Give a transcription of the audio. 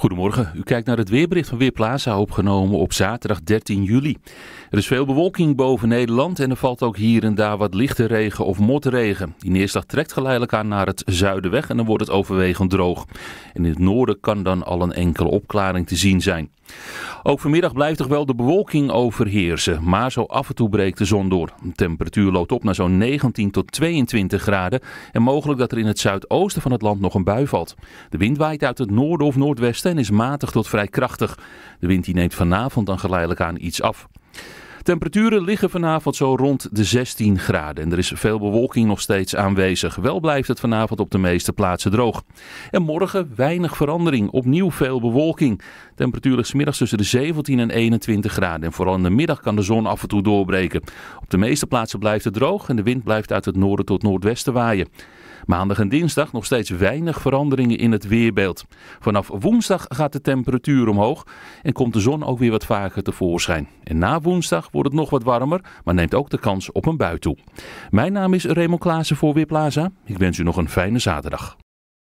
Goedemorgen, u kijkt naar het weerbericht van Weerplaza, opgenomen op zaterdag 13 juli. Er is veel bewolking boven Nederland en er valt ook hier en daar wat lichte regen of motregen. Die neerslag trekt geleidelijk aan naar het zuiden weg en dan wordt het overwegend droog. En in het noorden kan dan al een enkele opklaring te zien zijn. Ook vanmiddag blijft toch wel de bewolking overheersen, maar zo af en toe breekt de zon door. De temperatuur loopt op naar zo'n 19 tot 22 graden en mogelijk dat er in het zuidoosten van het land nog een bui valt. De wind waait uit het noorden of noordwesten en is matig tot vrij krachtig. De wind die neemt vanavond dan geleidelijk aan iets af. Temperaturen liggen vanavond zo rond de 16 graden en er is veel bewolking nog steeds aanwezig. Wel blijft het vanavond op de meeste plaatsen droog. En morgen weinig verandering, opnieuw veel bewolking. Temperatuur ligt smiddags tussen de 17 en 21 graden en vooral in de middag kan de zon af en toe doorbreken. Op de meeste plaatsen blijft het droog en de wind blijft uit het noorden tot noordwesten waaien. Maandag en dinsdag nog steeds weinig veranderingen in het weerbeeld. Vanaf woensdag gaat de temperatuur omhoog en komt de zon ook weer wat vaker tevoorschijn. En na woensdag wordt het nog wat warmer, maar neemt ook de kans op een bui toe. Mijn naam is Raymond Klaassen voor Weerplaza. Ik wens u nog een fijne zaterdag.